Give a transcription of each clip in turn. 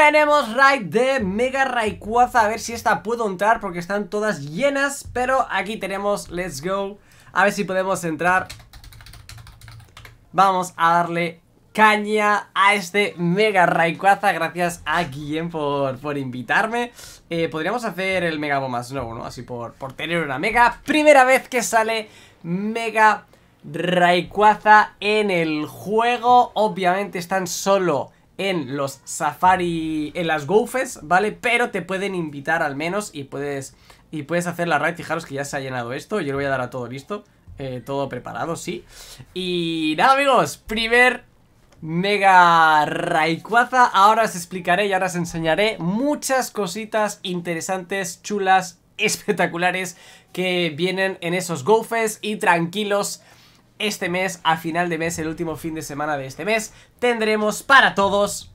Tenemos raid de Mega Rayquaza, a ver si esta puedo entrar porque están todas llenas, pero aquí tenemos Let's Go, a ver si podemos entrar. Vamos a darle caña a este Mega Rayquaza, gracias a quien por, por invitarme. Eh, podríamos hacer el Mega Bombas, Snow, ¿no? Así por, por tener una Mega, primera vez que sale Mega Rayquaza en el juego, obviamente están solo en los safari, en las golfes ¿vale? Pero te pueden invitar al menos y puedes, y puedes hacer la raid. Fijaros que ya se ha llenado esto, yo le voy a dar a todo listo, eh, todo preparado, sí. Y nada amigos, primer Mega Raikwaza. ahora os explicaré y ahora os enseñaré muchas cositas interesantes, chulas, espectaculares que vienen en esos golfes y tranquilos este mes, a final de mes, el último fin de semana de este mes, tendremos para todos,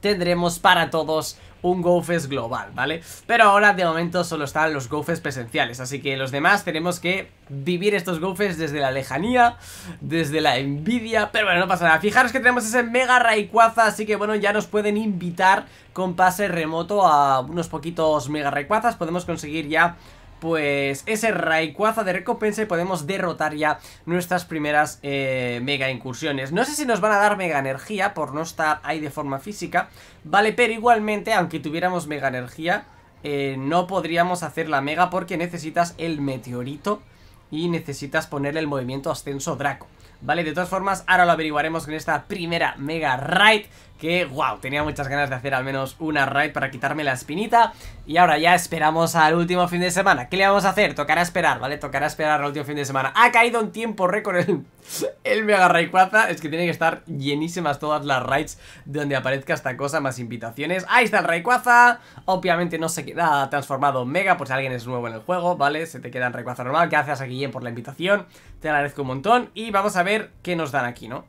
tendremos para todos un GoFest global, ¿vale? Pero ahora de momento solo están los golfes presenciales, así que los demás tenemos que vivir estos golfes desde la lejanía, desde la envidia, pero bueno, no pasa nada. Fijaros que tenemos ese mega Rayquaza, así que bueno, ya nos pueden invitar con pase remoto a unos poquitos mega Rayquazas, podemos conseguir ya pues ese Rayquaza de recompensa y podemos derrotar ya nuestras primeras eh, mega incursiones. No sé si nos van a dar mega energía por no estar ahí de forma física, vale, pero igualmente, aunque tuviéramos mega energía, eh, no podríamos hacer la mega porque necesitas el meteorito y necesitas ponerle el movimiento ascenso Draco. Vale, de todas formas, ahora lo averiguaremos con esta primera Mega Raid que, wow, tenía muchas ganas de hacer al menos una raid para quitarme la espinita y ahora ya esperamos al último fin de semana. ¿Qué le vamos a hacer? Tocará esperar, ¿vale? Tocará esperar al último fin de semana. Ha caído un tiempo récord el, el Mega Rayquaza. Es que tienen que estar llenísimas todas las raids donde aparezca esta cosa, más invitaciones. Ahí está el Rayquaza. Obviamente no se queda transformado Mega por si alguien es nuevo en el juego, ¿vale? Se te queda en Rayquaza normal. Gracias a Guillén por la invitación. Te agradezco un montón. Y vamos a ver qué nos dan aquí, ¿no?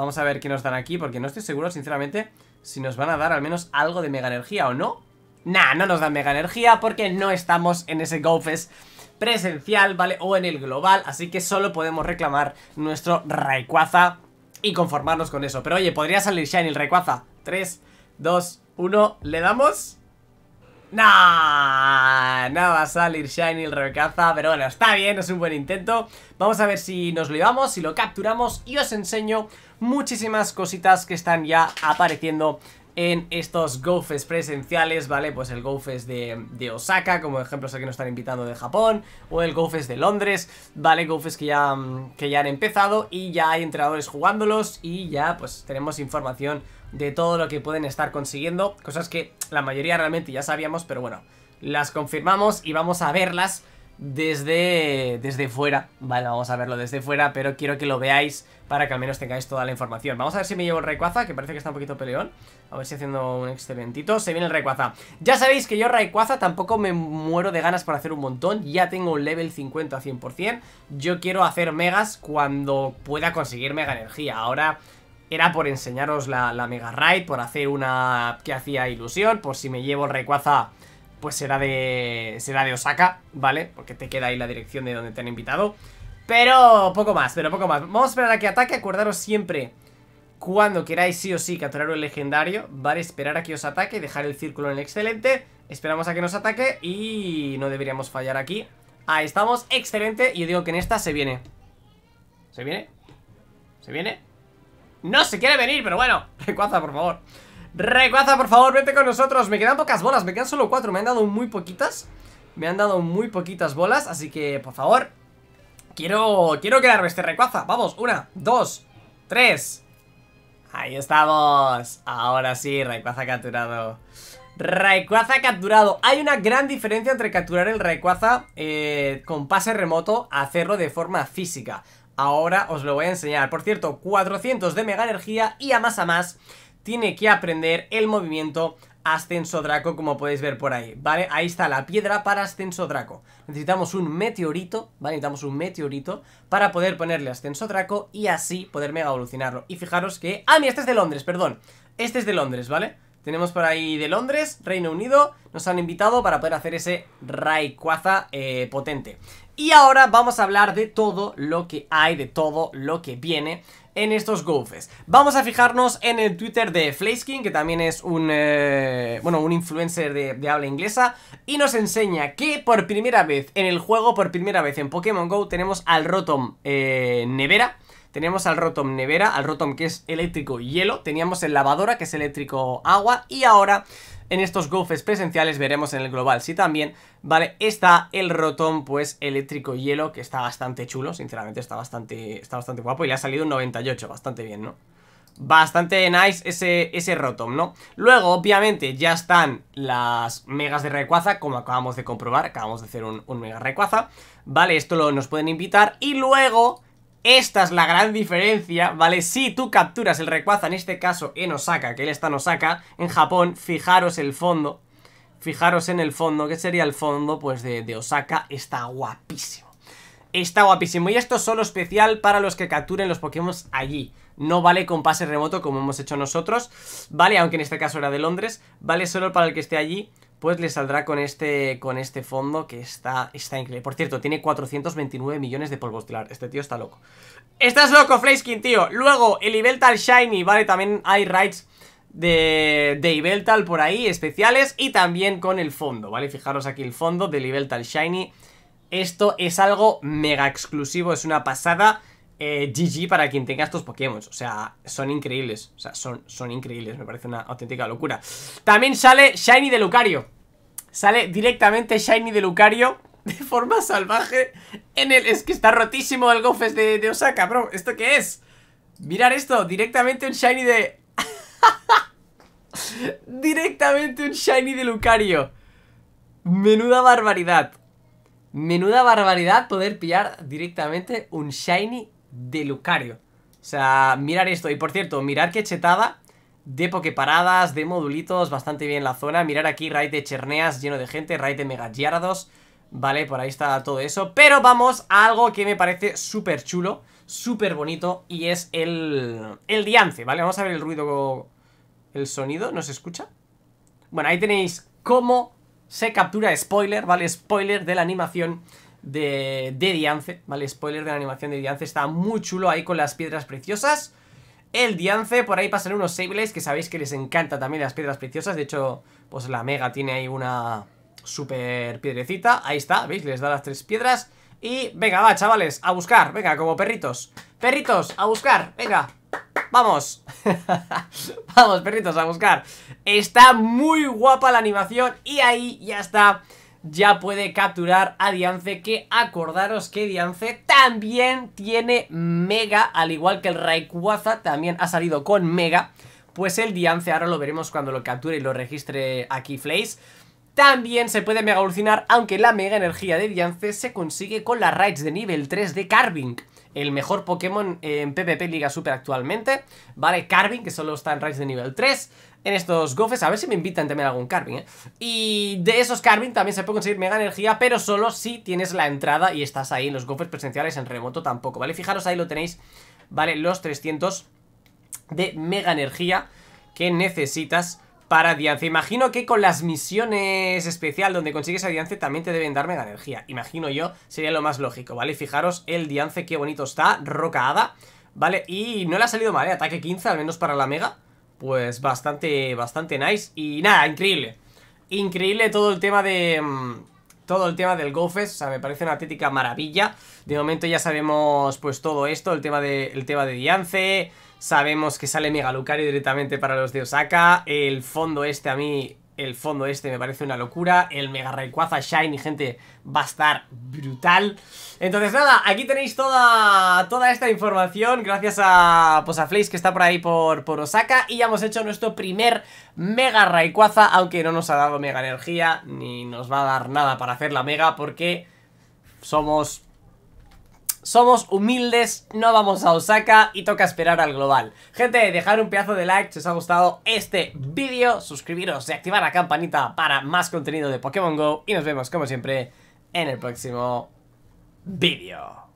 Vamos a ver qué nos dan aquí, porque no estoy seguro, sinceramente, si nos van a dar al menos algo de mega energía o no. Nah, no nos dan mega energía porque no estamos en ese GoFest presencial, ¿vale? O en el global, así que solo podemos reclamar nuestro Rayquaza y conformarnos con eso. Pero oye, podría salir Shiny el Rayquaza. 3, 2, 1, ¿le damos? Nah, no va a salir Shiny el recaza, pero bueno, está bien, es un buen intento. Vamos a ver si nos lo llevamos, si lo capturamos y os enseño muchísimas cositas que están ya apareciendo en estos golfes presenciales, ¿vale? Pues el golfes de, de Osaka, como ejemplo el que nos están invitando de Japón, o el golfes de Londres, ¿vale? golfes que ya, que ya han empezado y ya hay entrenadores jugándolos y ya pues tenemos información de todo lo que pueden estar consiguiendo, cosas que la mayoría realmente ya sabíamos, pero bueno, las confirmamos y vamos a verlas desde, desde fuera, vale, vamos a verlo desde fuera, pero quiero que lo veáis para que al menos tengáis toda la información. Vamos a ver si me llevo el Rayquaza, que parece que está un poquito peleón. A ver si haciendo un excelentito. Se viene el Rayquaza. Ya sabéis que yo Rayquaza tampoco me muero de ganas por hacer un montón. Ya tengo un level 50 a 100%. Yo quiero hacer megas cuando pueda conseguir mega energía. Ahora era por enseñaros la, la mega raid, por hacer una que hacía ilusión, por si me llevo el Rayquaza pues será de, será de Osaka, ¿vale? Porque te queda ahí la dirección de donde te han invitado. Pero poco más, pero poco más. Vamos a esperar a que ataque, acordaros siempre cuando queráis sí o sí capturar el legendario, ¿vale? Esperar a que os ataque, dejar el círculo en el excelente, esperamos a que nos ataque y no deberíamos fallar aquí. Ahí estamos, excelente, y digo que en esta se viene. ¿Se viene? ¿Se viene? No se quiere venir, pero bueno, recuaza, por favor. Recuaza, por favor, vete con nosotros Me quedan pocas bolas, me quedan solo cuatro Me han dado muy poquitas Me han dado muy poquitas bolas, así que, por favor Quiero, quiero quedarme este recuaza Vamos, una, dos, tres Ahí estamos Ahora sí, recuaza capturado Rayquaza capturado. Hay una gran diferencia entre capturar el Rayquaza eh, con pase remoto a hacerlo de forma física. Ahora os lo voy a enseñar. Por cierto, 400 de mega energía y a más a más tiene que aprender el movimiento Ascenso Draco, como podéis ver por ahí, ¿vale? Ahí está la piedra para Ascenso Draco. Necesitamos un meteorito, ¿vale? Necesitamos un meteorito para poder ponerle Ascenso Draco y así poder mega evolucionarlo. Y fijaros que... ¡Ah, mira! Este es de Londres, perdón. Este es de Londres, ¿vale? Tenemos por ahí de Londres, Reino Unido, nos han invitado para poder hacer ese Rayquaza eh, potente. Y ahora vamos a hablar de todo lo que hay, de todo lo que viene en estos GoFest. Vamos a fijarnos en el Twitter de Flayskin, que también es un, eh, bueno, un influencer de, habla inglesa, y nos enseña que por primera vez en el juego, por primera vez en Pokémon GO, tenemos al Rotom eh, Nevera. Tenemos al Rotom Nevera, al Rotom que es eléctrico hielo, teníamos el Lavadora que es eléctrico agua y ahora en estos GOFES presenciales, veremos en el global si también, ¿vale? Está el Rotom, pues, eléctrico hielo, que está bastante chulo, sinceramente está bastante, está bastante guapo y le ha salido un 98, bastante bien, ¿no? Bastante nice ese, ese Rotom, ¿no? Luego, obviamente, ya están las megas de recuaza como acabamos de comprobar, acabamos de hacer un, mega recuaza ¿vale? Esto lo, nos pueden invitar y luego esta es la gran diferencia, ¿vale? Si tú capturas el Rayquaza, en este caso en Osaka, que él está en Osaka, en Japón, fijaros el fondo, fijaros en el fondo, que sería el fondo pues de, de, Osaka, está guapísimo. Está guapísimo y esto es solo especial para los que capturen los Pokémon allí. No vale con pase remoto como hemos hecho nosotros, ¿vale? Aunque en este caso era de Londres, vale solo para el que esté allí pues le saldrá con este, con este fondo que está, está increíble. Por cierto, tiene 429 millones de polvos de Este tío está loco. ¡Estás loco, Flayskin, tío! Luego, el Ibeltal Shiny, ¿vale? También hay rides de, de Ibeltal por ahí, especiales. Y también con el fondo, ¿vale? Fijaros aquí el fondo del Ibeltal Shiny. Esto es algo mega exclusivo, es una pasada. GG eh, para quien tenga estos Pokémon. O sea, son increíbles. O sea, son, son increíbles. Me parece una auténtica locura. También sale Shiny de Lucario. Sale directamente Shiny de Lucario de forma salvaje en el... Es que está rotísimo el Gofes de, de Osaka, bro. ¿Esto qué es? Mirar esto. Directamente un Shiny de... directamente un Shiny de Lucario. Menuda barbaridad. Menuda barbaridad poder pillar directamente un Shiny de Lucario. O sea, mirar esto. Y por cierto, mirar que chetada de pokeparadas, de modulitos, bastante bien la zona. Mirar aquí raid de Cherneas lleno de gente, raid de yardos. Vale, por ahí está todo eso. Pero vamos a algo que me parece súper chulo, súper bonito y es el, el diance, ¿vale? Vamos a ver el ruido, el sonido, ¿no se escucha? Bueno, ahí tenéis cómo se captura spoiler, ¿vale? Spoiler de la animación de, de Diance, ¿vale? Spoiler de la animación de Diance, está muy chulo ahí con las piedras preciosas. El Diance, por ahí pasan unos sables que sabéis que les encanta también las piedras preciosas, de hecho, pues la Mega tiene ahí una super piedrecita, ahí está, ¿veis? Les da las tres piedras y venga, va, chavales, a buscar, venga, como perritos. Perritos, a buscar, venga, Vamos Vamos perritos a buscar Está muy guapa la animación Y ahí ya está ya puede capturar a Diance, que acordaros que Diance también tiene Mega, al igual que el Rayquaza también ha salido con Mega, pues el Diance ahora lo veremos cuando lo capture y lo registre aquí Flace. También se puede mega alucinar, aunque la mega energía de Diance se consigue con las raids de nivel 3 de Carving el mejor Pokémon en PvP Liga Super actualmente. Vale, Carvin, que solo está en Rise de nivel 3 en estos gofes. A ver si me invitan también a algún Carvin, ¿eh? Y de esos Carvin también se puede conseguir mega energía, pero solo si tienes la entrada y estás ahí en los gofes presenciales en remoto tampoco, ¿vale? Fijaros, ahí lo tenéis, ¿vale? Los 300 de mega energía que necesitas para Diance. Imagino que con las misiones especial donde consigues a Diance también te deben dar mega energía. Imagino yo, sería lo más lógico, ¿vale? Fijaros el Diance, qué bonito está, roca ¿vale? Y no le ha salido mal, ¿eh? Ataque 15, al menos para la mega. Pues bastante, bastante nice. Y nada, increíble. Increíble todo el tema de... Mm, todo el tema del GoFest, o sea, me parece una tética maravilla. De momento ya sabemos pues todo esto, el tema de, el tema de Diance... Sabemos que sale Mega Lucario directamente para los de Osaka. El fondo este a mí, el fondo este me parece una locura. El Mega Rayquaza Shiny, gente, va a estar brutal. Entonces nada, aquí tenéis toda, toda esta información gracias a, pues que está por ahí por, por Osaka. Y ya hemos hecho nuestro primer Mega Rayquaza, aunque no nos ha dado Mega Energía ni nos va a dar nada para hacer la Mega porque somos somos humildes, no vamos a Osaka y toca esperar al global. Gente, dejar un pedazo de like si os ha gustado este vídeo, suscribiros y activar la campanita para más contenido de Pokémon GO y nos vemos como siempre en el próximo vídeo.